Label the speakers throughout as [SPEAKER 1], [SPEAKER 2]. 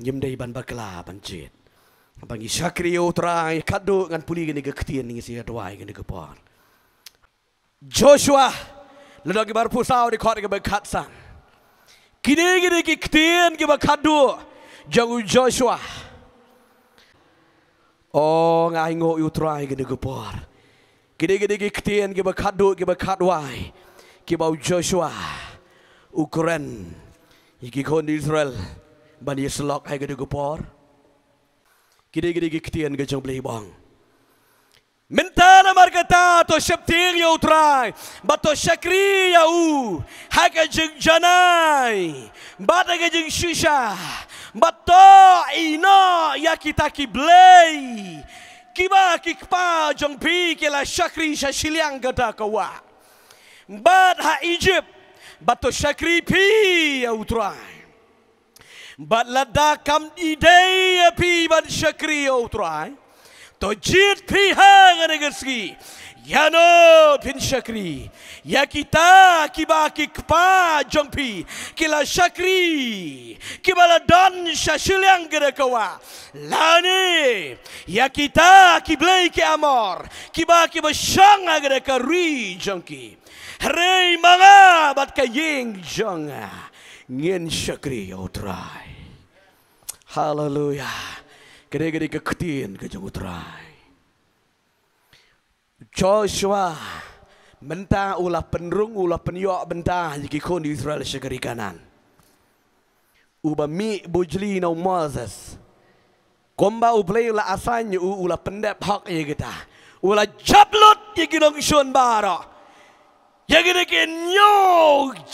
[SPEAKER 1] Nyim dei ban bakla ban jet. Bangi syakri utrai oh, kadu ngan puli gini ke ketian ni sia duai gini ke pon. Joshua lelo ki barpu sao di kor ke bekat san. Kini gini ke ketian ke bakadu jangu Joshua. Oh ngai ngo utrai gini ke pon. Kini gini ke ketian ke bakadu ke bakadwai. Ke bau Joshua. Ukuran. Iki kon Israel bani selok ai gede gupor kide gede gede ketian jong beli bang minta na margata to shaptir ya utrai ba to shakri ya u ha ke jing janai ba ta ke jing shisha ba ino ya kita ki blei ki ba ki pa jong pi ke la shakri sha gata kawa ba ha egypt ba to shakri pi ya utrai bat lada kam idei api e bat syakri outrai to jit pi hang negeri yano pin syakri ya kita ki ba ki kpa jong pi kila syakri ki bala don syashilang gere kawa lani yakita kita ki blei ki amor ki ba ki besang gere ka ri jong ki rei manga bat ka ying jong ngin syakri outrai Haleluya. Gede-gede keketin ke terai. Joshua. Mentah ulah penerung ulah penyok bentah jika kau di Israel segeri kanan. Uba mi bujli na Moses. Komba uplay ulah asanya ulah pendep hak ye kita. Ulah jablut ye kinong syun barak yang kita kenyo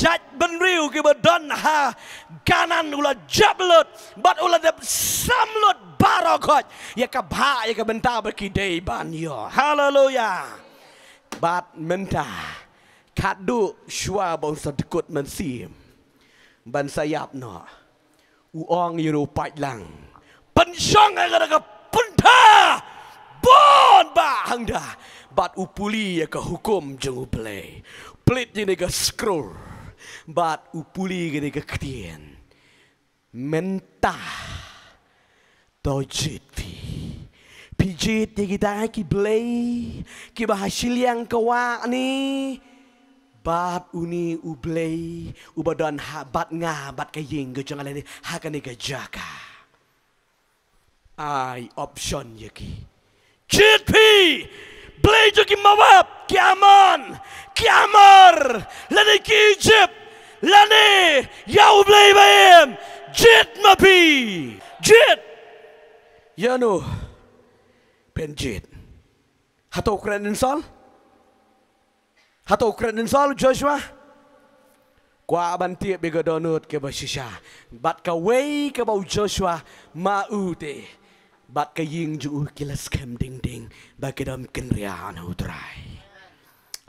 [SPEAKER 1] jat benriu kita don ha kanan ulah jablot bat ulah dap samlot barokot ya ke bha ya ke benta berkide ban yo haleluya bat menta kadu shua bong sedekut mensim ban sayap no uong yuru pat lang pensong ya kita ke punta bon ba hangda bat upuli ya ke hukum jeng uple. Plit ni dega scroll. Bat upuli ke dega ketien. Mentah. Tojit fi. Pijit ni kita ki ble. Ki bahasil yang kewak ni. Bat uni uble. Ubadan ha bat nga bat ke ying ke jangan ni. Hakan ni ke jaka. Ai option ya ki. Chit pee! beli juga mawab kiaman kiamar lani ki jip lani yau beli bayam jit mapi jit ya no pen jit hata ukran insal hata ukran insal Joshua Kwa aban tiap bega donut ke bawah Bat ka wei ke bawah Joshua ma'u teh bat ke ying ju kilas kem ding ding ba ke dam ken ria an hutrai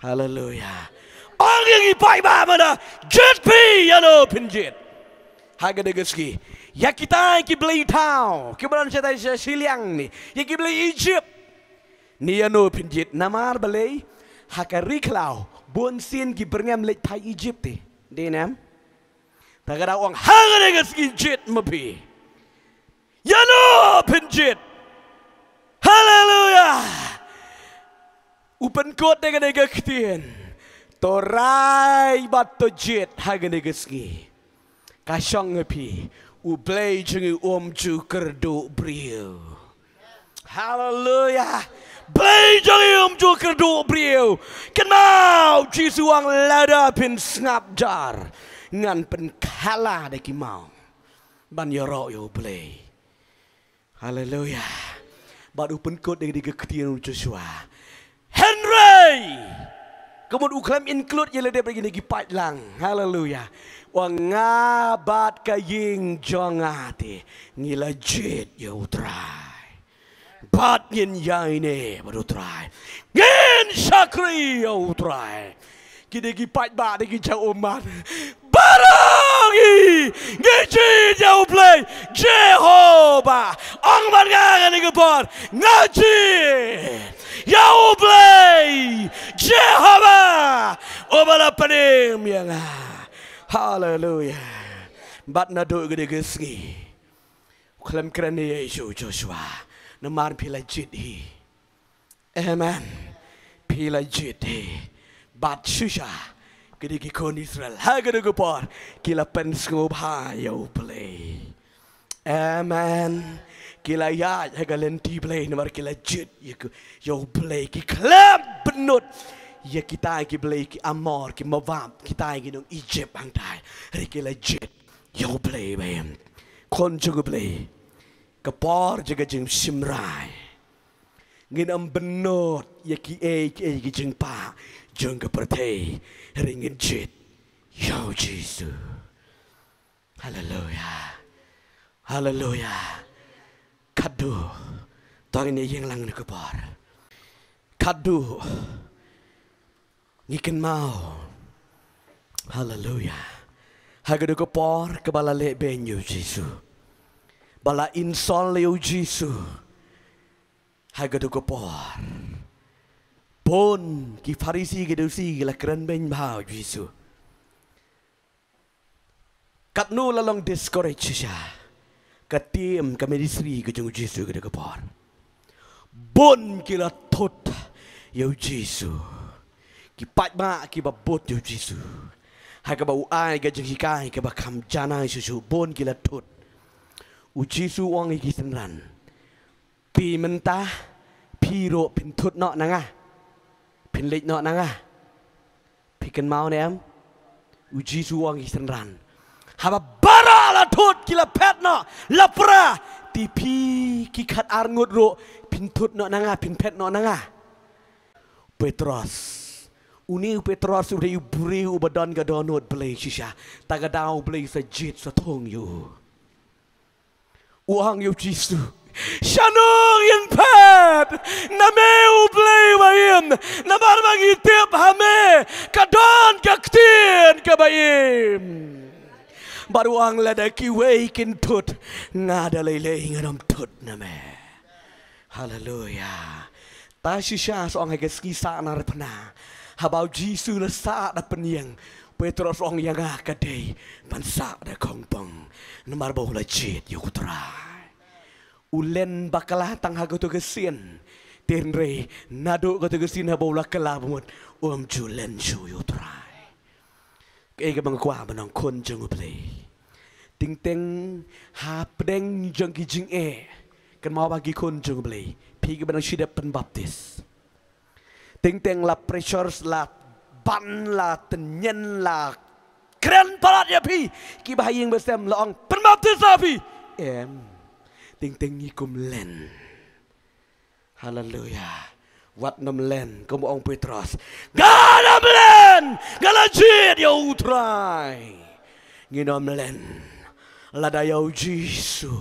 [SPEAKER 1] haleluya ang yang ipai ba mana jet pi an ya open jet ha ge degeski ya kita ki blei tau ki bran cheta se siliang ni ya ki blei ijip ni an open jet namar balei ha ka ri klau bon sin ki bernyam le tai ijip ti dinam tagara ang ha ge degeski jet mapi Jan Openjit. Hallelujah. Open court dengan nega ketien. Torai batu jit hagen nega segi. Kasyong ngepi. Ublay jengi om ju kerduk brio. Hallelujah. Play jengi om ju kerduk brio. Kenau jisu wang lada pin snap jar. Ngan pen kala deki Ban yoro yo blay. Hallelujah. Bạn open code dengan dia ketia nun Joshua. Henry! Kemudian uklam include yang lebih bagi negi patlang. Hallelujah. Wangabat kaying jongati. Ngila jid ya utrai. Bat ngin ya ini baru utrai. Ngin syakri ya utrai. Kini negi patbak negi jang umat. Barangi! Ngin jid ya uplay. Jehovah! Onbarganige por Naji Yahweh Jehovah Obalapanim Yanga Hallelujah But na do gidigiski Klem krani Yesu Joshua Namar pila jidhi Amen Pila Bat shusha Gidigi kon Israel Hagadugu por Kila penskob ha Yahweh Amen. kila ya ga lenti play ni mar kila jet ye ko yo play ki club not ye kita ki play ki amor ki mavam kita ki nong egypt ang tai re kila jet yo play ba kon jo play ka jaga jo ga jing simrai ngin am benut, ye ki e e ki jing pa jong ka prate re ngin yo jesus hallelujah hallelujah Kadu, tong ne yang lang ne Kadu, kaddu ngiken mau Hallelujah. hage de kepar kebala le benyu jisu bala insol leu Yesu. hage de kepar pon ki farisi ge dusi ge la kren ben bau jisu kat nu lalong discourage sya. Katim kami di Sri ke jenguk Jesus ke dekapar. Bon kila tot ya Jesus. Ki pat ma ki babot ya Jesus. Hai ke bau ai ke jenguk kai ke bakam jana Jesus bon kila tot. U Jesus wang iki senran. Pi mentah piro pin tot nok nang ah. Pin lek nok nang ah. Pikan mau ne am. U Jesus wang iki senran. Haba barah กิลเพชรเนาะละปราตีพีกิขัดอารงดรุพินทุดเนาะนางาพินเพชรเนาะนางาเปตรอสอุนิวเปตรอสอุเรยุบริวบดอนกระดอนวดเบลชิชาตากระดาวเบลสะจิตสะทงอยู่อังยูจิสุฉันโงยินเพดน้มเอุเปลวมาอินน้ำบาร์มากิเตียบฮามกระดอนกักตีนกะบยิม but wang la da ki wake in tut na da le le ing anom tut na me hallelujah ta shi sha so ang ke ski sa na rep na habau jisu la sa da penyang petro so ang yang ka dei pan sa da kong pong nomar bo la chit yu kutra ulen bakala tang hago to kesin tenre nadu ko to kesin habau la kelabumut um julen chu yu trai เอกบังกว่ามันองคนจังอุเพลติงเต็งหาเปดงจังกิจิงเอกันมาบางกีคนจังอุเพลพี่ก็บังชีดเป็นบัพติสติงเต็งลาเพรสชอร์ลาบันลาตันยันลาเครนปลาดยาพี่กีบายิงเบสเซมลองเป็นบัพติสลาพี่เอ็มติงเต็งยี่กุมเลนฮาเลลูยา wat nam len kom ong Petrus ga nam len galajit yo utrai ngi nam len la da yo jisu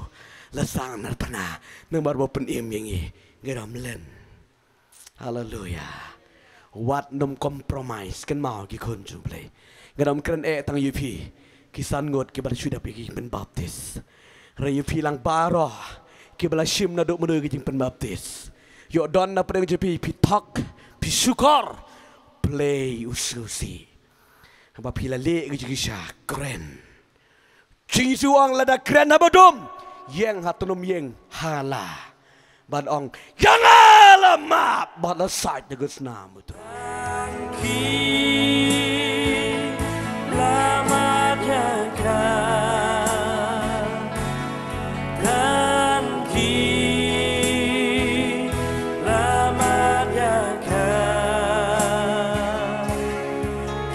[SPEAKER 1] la sang na pana nang bar bo pen im yangi ngi nam len haleluya wat nam compromise kan mau ki kon jum play ngi nam kren e tang yu pi ki san ngot ki bar chuda pi ki ben baptis ra yu pi lang baro ki bala shim na do mu ki jing pen baptis Yuk don na pre jepi pitak pisukor play ususi. Apa pilih lek gigi sya keren. Cing suang lada keren apa dom? Yang hatunum yang halah, Ban ong yang alamap. Ban the side negus nama tu. Thank you.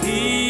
[SPEAKER 1] He